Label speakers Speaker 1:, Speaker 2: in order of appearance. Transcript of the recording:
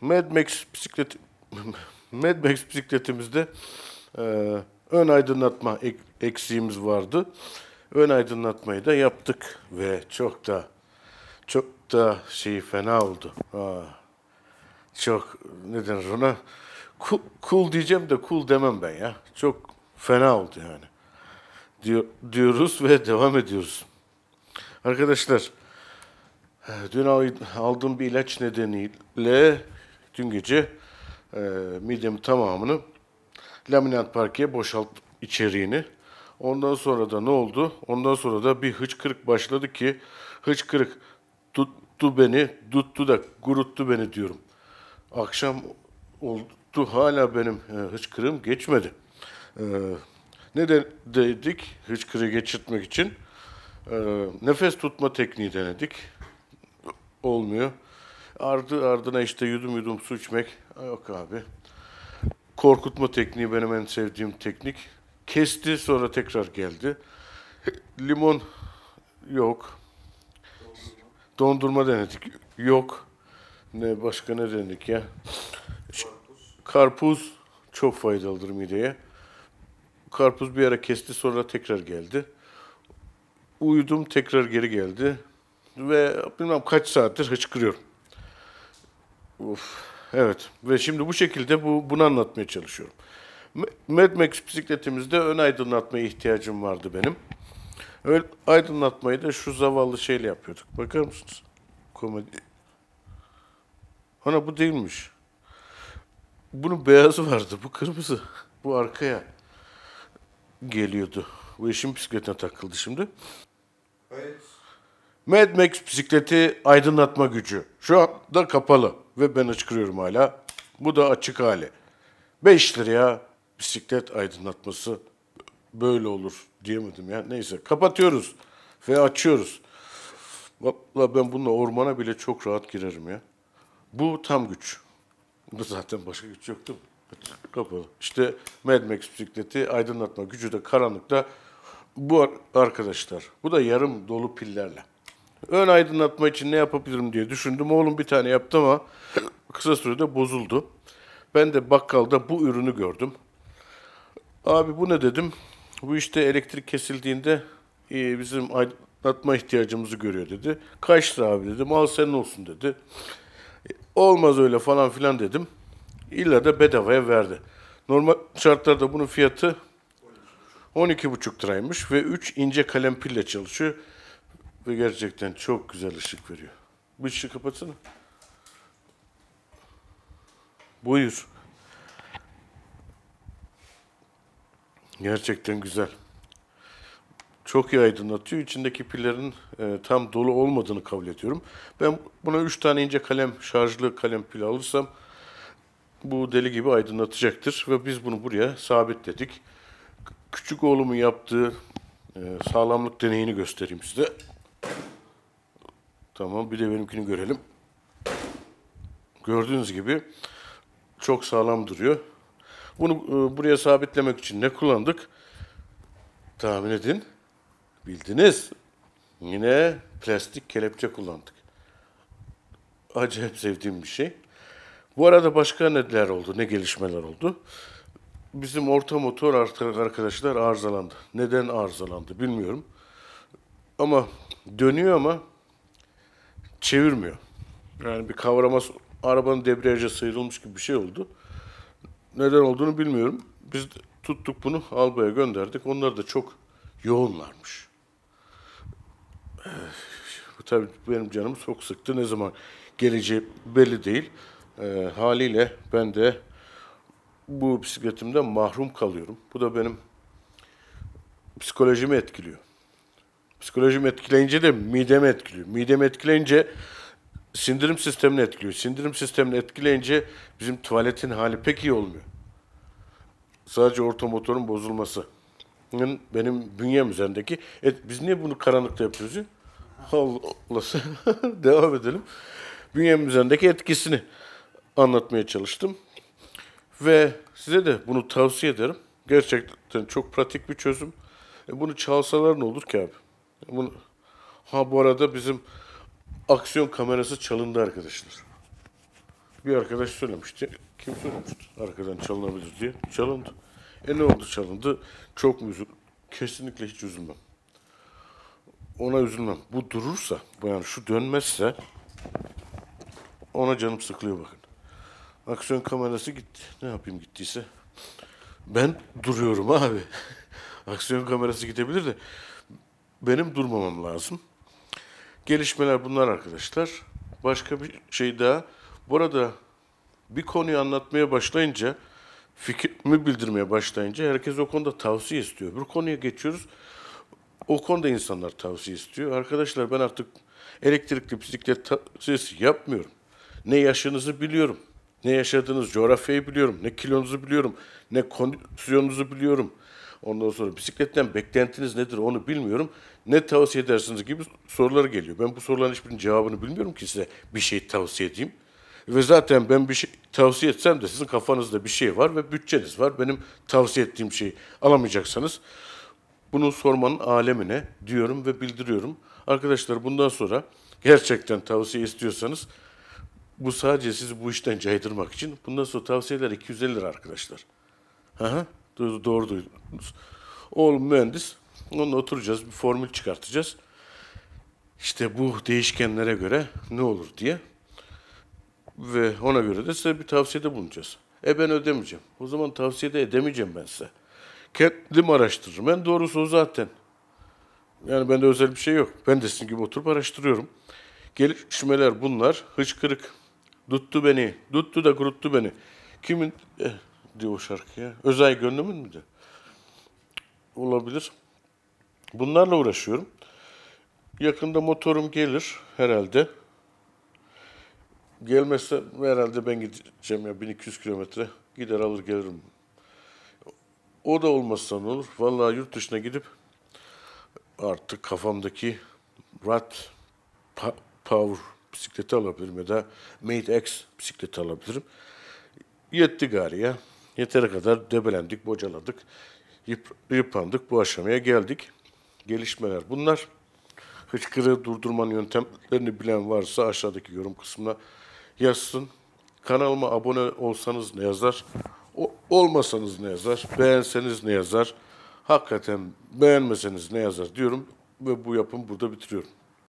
Speaker 1: Mad Max bisiklet Mad Max bisikletimizde e, ön aydınlatma ek, eksiğimiz vardı. Ön aydınlatmayı da yaptık ve çok da çok da şey fena oldu. Ha. Çok neden ona cool, cool diyeceğim de cool demem ben ya. Çok fena oldu yani. Diyor, diyoruz ve devam ediyoruz. Arkadaşlar e, dün aldığım bir ilaç nedeniyle Dün gece e, midyemin tamamını laminat parkeye boşalt içeriğini. Ondan sonra da ne oldu? Ondan sonra da bir hıçkırık başladı ki hıçkırık tuttu beni, tuttu da guruttu beni diyorum. Akşam oldu hala benim e, hıçkırığım geçmedi. E, ne de dedik hıçkırığı geçirtmek için? E, nefes tutma tekniği denedik. Olmuyor. Ardı ardına işte yudum yudum su içmek. Yok abi. Korkutma tekniği benim en sevdiğim teknik. Kesti sonra tekrar geldi. Limon yok. Dondurma denedik. Yok. Ne başka ne denedik ya? Karpuz. Karpuz çok faydalıdır mideye. Karpuz bir ara kesti sonra tekrar geldi. Uyudum tekrar geri geldi. Ve bilmem kaç saattir hıçkırıyorum. Uf, evet ve şimdi bu şekilde bu, bunu anlatmaya çalışıyorum. Mad Max bisikletimizde ön aydınlatmaya ihtiyacım vardı benim. Öyle aydınlatmayı da şu zavallı şeyle yapıyorduk. Bakar mısınız? Komedi. Ana bu değilmiş. Bunun beyazı vardı. Bu kırmızı. Bu arkaya geliyordu. Bu işin bisikletine takıldı şimdi. Evet. Mad Max bisikleti aydınlatma gücü. Şu anda kapalı ve ben açıklıyorum hala. Bu da açık hali. 5 liraya bisiklet aydınlatması böyle olur diyemedim ya. Neyse kapatıyoruz ve açıyoruz. Valla ben bununla ormana bile çok rahat girerim ya. Bu tam güç. Bu zaten başka güç yok değil mi Kapalı. İşte Mad Max bisikleti aydınlatma gücü de karanlıkta bu arkadaşlar. Bu da yarım dolu pillerle. Ön aydınlatma için ne yapabilirim diye düşündüm. Oğlum bir tane yaptı ama kısa sürede bozuldu. Ben de bakkalda bu ürünü gördüm. Abi bu ne dedim. Bu işte elektrik kesildiğinde e, bizim aydınlatma ihtiyacımızı görüyor dedi. Kaç lira abi dedim. Al senin olsun dedi. E, olmaz öyle falan filan dedim. İlla da bedavaya verdi. Normal şartlarda bunun fiyatı 12,5 liraymış ve 3 ince kalem pille çalışıyor. Ve gerçekten çok güzel ışık veriyor. Bu ışığı kapatsana. Buyur. Gerçekten güzel. Çok iyi aydınlatıyor. İçindeki pillerin e, tam dolu olmadığını kabul ediyorum. Ben buna 3 tane ince kalem, şarjlı kalem pil alırsam bu deli gibi aydınlatacaktır. Ve biz bunu buraya sabitledik. Küçük oğlumun yaptığı e, sağlamlık deneyini göstereyim size. Tamam bir de benimkini görelim. Gördüğünüz gibi çok sağlam duruyor. Bunu e, buraya sabitlemek için ne kullandık? Tahmin edin. Bildiniz. Yine plastik kelepçe kullandık. Acayip sevdiğim bir şey. Bu arada başka neler oldu, ne gelişmeler oldu? Bizim orta motor arkadaşlar arızalandı. Neden arızalandı bilmiyorum. Ama dönüyor ama çevirmiyor. Yani bir kavrama arabanın debriyaja sıyrılmış gibi bir şey oldu. Neden olduğunu bilmiyorum. Biz tuttuk bunu albaya gönderdik. Onlar da çok yoğunlarmış. Ee, bu tabii benim canım çok sıktı. Ne zaman geleceği belli değil. Ee, haliyle ben de bu bisikletimde mahrum kalıyorum. Bu da benim psikolojimi etkiliyor. Psikolojim etkileyince de midem etkiliyor. Midem etkileyince sindirim sistemini etkiliyor. Sindirim sistemini etkileyince bizim tuvaletin hali pek iyi olmuyor. Sadece orta motorun bozulması. Benim bünyem üzerindeki. Et, biz niye bunu karanlıkta yapıyoruz ya? Allah Allah. Devam edelim. Bünyem üzerindeki etkisini anlatmaya çalıştım. Ve size de bunu tavsiye ederim. Gerçekten çok pratik bir çözüm. E bunu çalsalar ne olur ki abi? Bunu... Ha bu arada bizim aksiyon kamerası çalındı arkadaşlar. Bir arkadaş söylemişti. Kim söylemişti? Arkadan çalınabilir diye. Çalındı. E ne oldu çalındı? Çok mu üzül? Kesinlikle hiç üzülmem. Ona üzülmem. Bu durursa, yani şu dönmezse ona canım sıkılıyor bakın. Aksiyon kamerası gitti. Ne yapayım gittiyse. Ben duruyorum abi. Aksiyon kamerası gidebilir de benim durmamam lazım. Gelişmeler bunlar arkadaşlar. Başka bir şey daha. Burada bir konuyu anlatmaya başlayınca, fikrimi bildirmeye başlayınca herkes o konuda tavsiye istiyor. Bir konuya geçiyoruz. O konuda insanlar tavsiye istiyor. Arkadaşlar ben artık elektrikli bisiklet tavsiyesi yapmıyorum. Ne yaşınızı biliyorum. Ne yaşadığınız coğrafyayı biliyorum. Ne kilonuzu biliyorum. Ne kondisyonunuzu biliyorum. Ondan sonra bisikletten beklentiniz nedir onu bilmiyorum. Ne tavsiye edersiniz gibi sorular geliyor. Ben bu soruların hiçbirinin cevabını bilmiyorum ki size bir şey tavsiye edeyim. Ve zaten ben bir şey tavsiye etsem de sizin kafanızda bir şey var ve bütçeniz var. Benim tavsiye ettiğim şeyi alamayacaksanız bunu sormanın alemine diyorum ve bildiriyorum. Arkadaşlar bundan sonra gerçekten tavsiye istiyorsanız bu sadece sizi bu işten caydırmak için. Bundan sonra tavsiyeler 250 lira arkadaşlar. Hı hı. Doğru duydunuz. Oğlum mühendis. Onunla oturacağız. Bir formül çıkartacağız. İşte bu değişkenlere göre ne olur diye. Ve ona göre de size bir tavsiyede bulunacağız. E ben ödemeyeceğim. O zaman tavsiyede edemeyeceğim ben size. Kendim araştırırım. En doğrusu o zaten. Yani bende özel bir şey yok. Ben de sizin gibi oturup araştırıyorum. Gelişmeler bunlar. Hıçkırık. duttu beni. duttu da kuruttu beni. Kimin eh, diyor o şarkıya. Özay Gönlüm'ün müydü? Olabilir. Bunlarla uğraşıyorum. Yakında motorum gelir herhalde. Gelmezse herhalde ben gideceğim ya 1200 kilometre. Gider alır gelirim. O da olmazsa ne olur? Vallahi yurt dışına gidip artık kafamdaki Rat Power bisikleti alabilirim ya da Made X bisikleti alabilirim. Yetti gari ya. Yeteri kadar debelendik, bocaladık, yıp, yıpandık, bu aşamaya geldik. Gelişmeler bunlar. Hıçkırığı durdurmanın yöntemlerini bilen varsa aşağıdaki yorum kısmına yazsın. Kanalıma abone olsanız ne yazar? O, olmasanız ne yazar? Beğenseniz ne yazar? Hakikaten beğenmeseniz ne yazar diyorum ve bu yapım burada bitiriyorum.